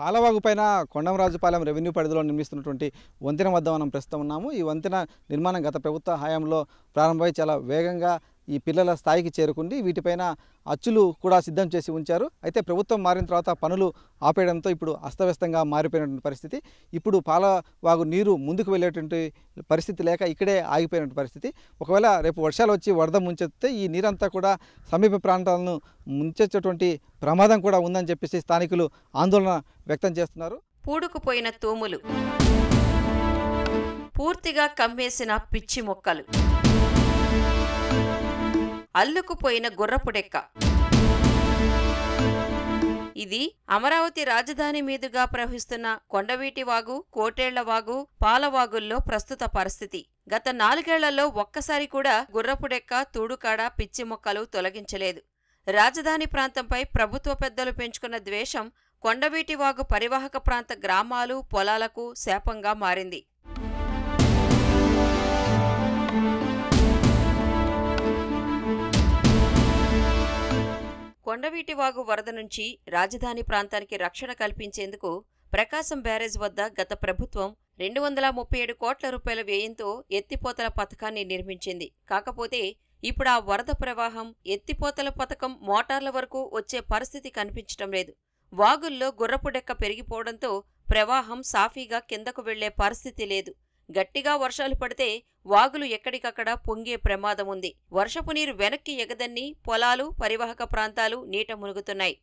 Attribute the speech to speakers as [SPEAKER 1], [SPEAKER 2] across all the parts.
[SPEAKER 1] పాలవాగు పైన కొండమరాజుపాలెం రెవెన్యూ పరిధిలో నిర్మిస్తున్నటువంటి వంతెన వద్ద మనం ప్రస్తుతం ఉన్నాము ఈ వంతెన నిర్మాణం గత ప్రభుత్వ హయాంలో ప్రారంభమై చాలా వేగంగా ఈ పిల్లల స్థాయికి చేరుకుంది వీటిపైన అచ్చులు కూడా సిద్ధం చేసి ఉంచారు అయితే ప్రభుత్వం మారిన తర్వాత పనులు ఆపేయడంతో ఇప్పుడు అస్తవ్యస్తంగా మారిపోయినటువంటి పరిస్థితి ఇప్పుడు పాలవాగు నీరు ముందుకు వెళ్ళేటువంటి పరిస్థితి లేక ఇక్కడే ఆగిపోయినటువంటి పరిస్థితి ఒకవేళ రేపు వర్షాలు వచ్చి వరద ముంచెత్తే ఈ నీరంతా కూడా సమీప ప్రాంతాలను ముంచెచ్చేటువంటి ప్రమాదం కూడా ఉందని చెప్పేసి స్థానికులు ఆందోళన వ్యక్తం చేస్తున్నారు
[SPEAKER 2] పూడుకుపోయిన తూములు పూర్తిగా కమ్మేసిన పిచ్చి మొక్కలు అల్లుకుపోయిన గుర్రపుడెక్క ఇది అమరావతి రాజధాని మీదుగా ప్రవహిస్తున్న కొండవీటి వాగు కోటేళ్ల వాగు పాలవాగుల్లో ప్రస్తుత పరిస్థితి గత నాలుగేళ్లలో ఒక్కసారి కూడా గుర్రపుడెక్క తూడుకాడ పిచ్చి మొక్కలు తొలగించలేదు రాజధాని ప్రాంతంపై ప్రభుత్వ పెద్దలు పెంచుకున్న ద్వేషం కొండవీటి వాగు పరివాహక ప్రాంత గ్రామాలు పొలాలకు శాపంగా మారింది కొండవీటివాగు వరద నుంచి రాజధాని ప్రాంతానికి రక్షణ కల్పించేందుకు ప్రకాశం బ్యారేజ్ వద్ద గత ప్రభుత్వం రెండు వందల ముప్పై ఏడు కోట్ల రూపాయల వ్యయంతో ఎత్తిపోతల పథకాన్ని నిర్మించింది కాకపోతే ఇప్పుడు ఆ వరద ప్రవాహం ఎత్తిపోతల పథకం మోటార్ల వరకు వచ్చే పరిస్థితి కనిపించటం లేదు వాగుల్లో గుర్రపు డెక్క పెరిగిపోవడంతో ప్రవాహం సాఫీగా కిందకు వెళ్లే పరిస్థితి లేదు గట్టిగా వర్షాలు పడితే వాగులు ఎక్కడికక్కడ పొంగే ప్రమాదం ఉంది వర్షపు నీరు వెనక్కి ఎగదన్ని పొలాలు పరివాహక ప్రాంతాలు నీట మునుగుతున్నాయి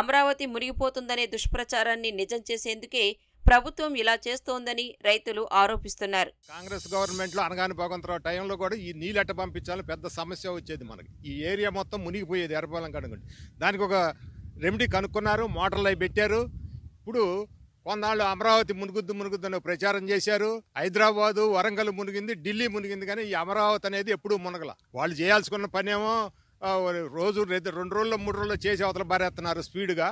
[SPEAKER 2] అమరావతి మునిగిపోతుందనే దుష్ప్రచారాన్ని నిజం చేసేందుకే ప్రభుత్వం ఇలా చేస్తోందని రైతులు ఆరోపిస్తున్నారు
[SPEAKER 3] కాంగ్రెస్ గవర్నమెంట్లో అనగాని భగవంతరావు టైంలో కూడా ఈ నీళ్ళెట్ట పంపించాలని పెద్ద సమస్య వచ్చేది మనకి ఈ ఏరియా మొత్తం మునిగిపోయేది ఎర్రపాలెం కనుగొండి దానికి ఒక రెమెడీ కనుక్కున్నారు మోటార్లు అవి పెట్టారు ఇప్పుడు కొన్నాళ్ళు అమరావతి మునుగుద్దు మునుగుద్దు ప్రచారం చేశారు హైదరాబాదు వరంగల్ మునిగింది ఢిల్లీ మునిగింది కానీ ఈ అమరావతి అనేది ఎప్పుడూ మునగల వాళ్ళు చేయాల్సుకున్న పనేమో రోజు రెండు రోజుల్లో మూడు రోజుల్లో చేసి అవతల బారేస్తున్నారు స్పీడ్గా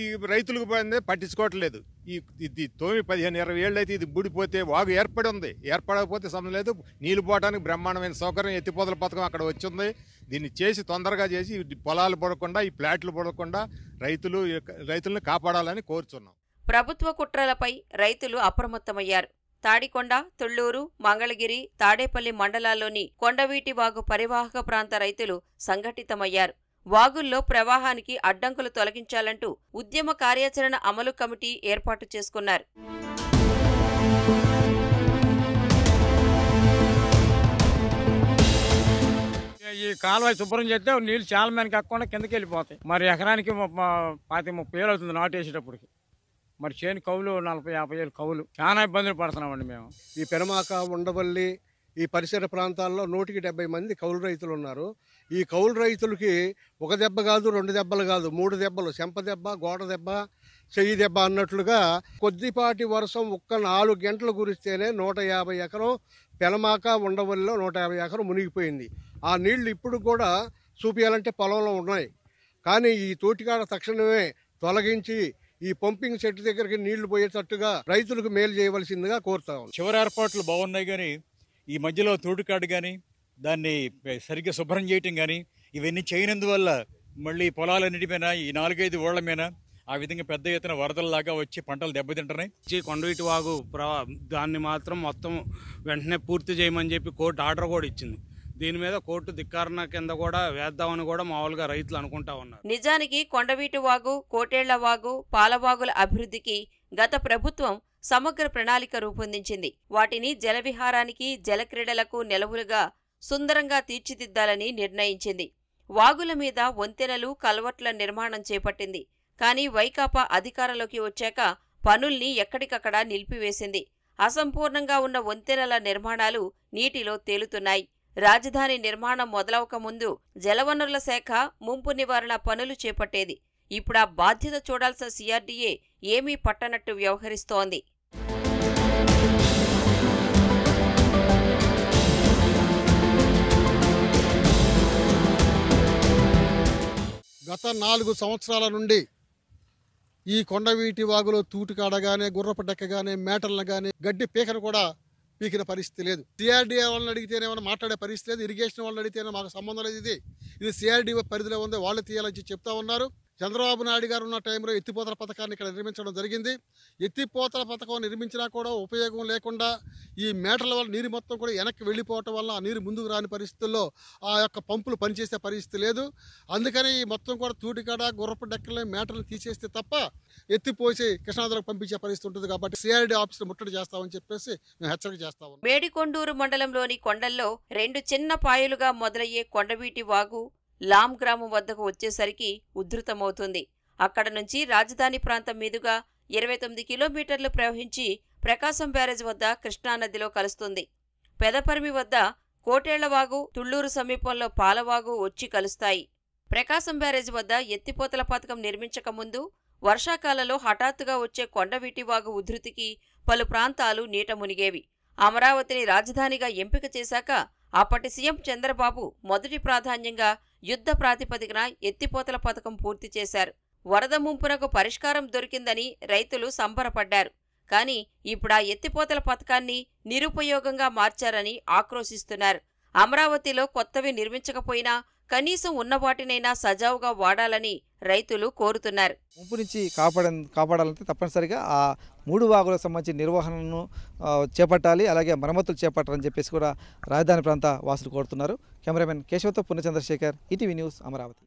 [SPEAKER 3] ఈ రైతులకు పోయింది పట్టించుకోవట్లేదు ఈ ఇది తోమి పదిహేను ఇరవై ఏళ్ళు అయితే ఇది బుడిపోతే వాగు ఏర్పడి ఉంది ఏర్పడకపోతే సమయం లేదు నీళ్ళు పోవడానికి బ్రహ్మాండమైన సౌకర్యం ఎత్తిపోతల పథకం అక్కడ వచ్చింది దీన్ని చేసి తొందరగా చేసి పొలాలు పడకుండా ఈ ప్లాట్లు పడకుండా రైతులు రైతులను కాపాడాలని కోరుచున్నాం
[SPEAKER 2] ప్రభుత్వ కుట్రలపై రైతులు అప్రమత్తమయ్యారు తాడికొండ తుళ్లూరు మంగళగిరి తాడేపల్లి మండలాల్లోని కొండవీటి వాగు పరివాహక ప్రాంత రైతులు సంఘటితమయ్యారు వాగుల్లో ప్రవాహానికి అడ్డంకులు తొలగించాలంటూ ఉద్యమ కార్యాచరణ అమలు కమిటీ ఏర్పాటు చేసుకున్నారు
[SPEAKER 1] ఈ కాలువ శుభ్రం చేస్తే నీళ్ళు చాలా మంది కాకుండా కిందకి వెళ్ళిపోతాయి మరి ఎకరానికి పాతి ముప్పై వేలు అవుతుంది నాటు వేసేటప్పటికి మరి చేను కవులు నలభై యాభై ఏళ్ళు కవులు చాలా ఇబ్బందులు పడుతున్నామండి మేము
[SPEAKER 4] ఈ పెనమాక ఉండవల్లి ఈ పరిసర ప్రాంతాల్లో నూటికి డెబ్బై మంది కౌలు రైతులు ఉన్నారు ఈ కౌలు రైతులకి ఒక దెబ్బ కాదు రెండు దెబ్బలు కాదు మూడు దెబ్బలు చెంప దెబ్బ గోడ దెబ్బ చెయ్యి దెబ్బ అన్నట్లుగా కొద్దిపాటి వర్షం ఒక్క నాలుగు గంటలు కురిస్తేనే నూట యాభై ఎకరం పెనమాక ఉండవల్లిలో నూట యాభై ఎకరం మునిగిపోయింది ఆ నీళ్లు ఇప్పుడు కూడా చూపించాలంటే పొలంలో ఉన్నాయి కానీ ఈ తోటికాడ తక్షణమే తొలగించి ఈ పంపింగ్ సెట్ దగ్గరికి నీళ్లు పోయేటట్టుగా రైతులకు మేలు చేయవలసిందిగా కోరుతా చివరి ఏర్పాట్లు
[SPEAKER 3] బాగున్నాయి కానీ ఈ మధ్యలో తోడుకాడు కానీ దాన్ని సరిగ్గా శుభ్రం చేయటం కానీ ఇవన్నీ చేయనందువల్ల మళ్ళీ పొలాలన్నిటిపైన ఈ నాలుగైదు ఓళ్ల మీద ఆ విధంగా పెద్ద ఎత్తున లాగా వచ్చి పంటలు దెబ్బతింటున్నాయి కొండవీటి వాగు దాన్ని మాత్రం మొత్తం వెంటనే పూర్తి చేయమని చెప్పి కోర్టు ఆర్డర్ కూడా ఇచ్చింది దీని మీద కోర్టు ధిక్కారణ కింద కూడా వేద్దామని కూడా మామూలుగా రైతులు అనుకుంటా ఉన్నారు
[SPEAKER 2] నిజానికి కొండవీటి వాగు కోటేళ్ల వాగు పాలవాగుల అభివృద్ధికి గత ప్రభుత్వం సమగ్ర ప్రణాళిక రూపొందించింది వాటిని జలవిహారానికి జలక్రీడలకు నిలవులుగా సుందరంగా తీర్చిదిద్దాలని నిర్ణయించింది వాగుల మీద వంతెనలు కలవట్ల నిర్మాణం చేపట్టింది కానీ వైకాపా అధికారంలోకి వచ్చాక పనుల్ని ఎక్కడికక్కడ నిలిపివేసింది అసంపూర్ణంగా ఉన్న వంతెనల నిర్మాణాలు నీటిలో తేలుతున్నాయి రాజధాని నిర్మాణం మొదలవక ముందు జలవనరుల శాఖ ముంపు నివారణ పనులు చేపట్టేది ఇప్పుడు ఆ బాధ్యత చూడాల్సిన సిఆర్డీఏ ఏమీ పట్టనట్టు వ్యవహరిస్తోంది
[SPEAKER 4] గత నాలుగు సంవత్సరాల నుండి ఈ కొండవీటి వాగులో తూటికాడగానే గుర్రపు డెక్కగానే మేటలను కానీ గడ్డి పీకను కూడా పీకిన పరిస్థితి లేదు సిఆర్డీఏ వాళ్ళని ఏమైనా మాట్లాడే పరిస్థితి లేదు ఇరిగేషన్ వాళ్ళని అడిగితేనే మాకు సంబంధం లేదు ఇది ఇది సిఆర్డీఓ పరిధిలో ఉంది వాళ్ళు తీయాలని చెప్తా ఉన్నారు చంద్రబాబు నాయుడు గారు ఉన్న టైంలో ఎత్తిపోతల పథకాన్ని ఇక్కడ నిర్మించడం జరిగింది ఎత్తిపోతల పథకం నిర్మించినా కూడా ఉపయోగం లేకుండా ఈ మేటల వల్ల నీరు మొత్తం కూడా వెనక్కి వెళ్ళిపోవటం వల్ల ఆ నీరు ముందుకు రాని పరిస్థితుల్లో ఆ యొక్క పంపులు పనిచేసే పరిస్థితి లేదు అందుకని ఈ మొత్తం కూడా తూటికాడ గుర్రపు డెక్కలని మేటలను తీసేస్తే తప్ప ఎత్తిపోసి కృష్ణాదులకు పంపించే పరిస్థితి ఉంటుంది కాబట్టి సిఆర్డీ ఆఫీసులు ముట్టడి చేస్తామని చెప్పేసి మేము హెచ్చరిక చేస్తాము
[SPEAKER 2] మేడికొండూరు మండలంలోని కొండల్లో రెండు చిన్న పాయలుగా మొదలయ్యే కొండవీటి వాగు లామ్ గ్రామం వద్దకు వచ్చేసరికి ఉధృతమవుతుంది అక్కడ నుంచి రాజధాని ప్రాంతం మీదుగా ఇరవై తొమ్మిది కిలోమీటర్లు ప్రవహించి ప్రకాశం బ్యారేజ్ వద్ద కృష్ణానదిలో కలుస్తుంది పెదపరిమి వద్ద కోటేళ్లవాగు తుళ్లూరు సమీపంలో పాలవాగు వచ్చి కలుస్తాయి ప్రకాశం బ్యారేజ్ వద్ద ఎత్తిపోతల పథకం ముందు వర్షాకాలంలో హఠాత్తుగా వచ్చే కొండవీటివాగు ఉధృతికి పలు ప్రాంతాలు నీట మునిగేవి అమరావతిని రాజధానిగా ఎంపిక చేశాక అప్పటి సీఎం చంద్రబాబు మొదటి ప్రాధాన్యంగా యుద్ధ ప్రాతిపదికన ఎత్తిపోతల పథకం పూర్తి చేశారు వరద ముంపునకు పరిష్కారం దొరికిందని రైతులు సంబరపడ్డారు కానీ ఇప్పుడు ఆ ఎత్తిపోతల పథకాన్ని నిరుపయోగంగా మార్చారని ఆక్రోశిస్తున్నారు అమరావతిలో కొత్తవి నిర్మించకపోయినా కనీసం ఉన్న వాటినైనా సజావుగా వాడాలని రైతులు కోరుతున్నారు ముంపు నుంచి
[SPEAKER 1] కాపాడ కాపాడాలంటే తప్పనిసరిగా ఆ మూడు వాగులకు సంబంధించి నిర్వహణను చేపట్టాలి అలాగే మరమ్మతులు చేపట్టాలని చెప్పేసి కూడా రాజధాని ప్రాంత వాసులు కోరుతున్నారు కెమెరామెన్ కేశవతో పుణ్యచంద్రశేఖర్ ఈటీవీ న్యూస్ అమరావతి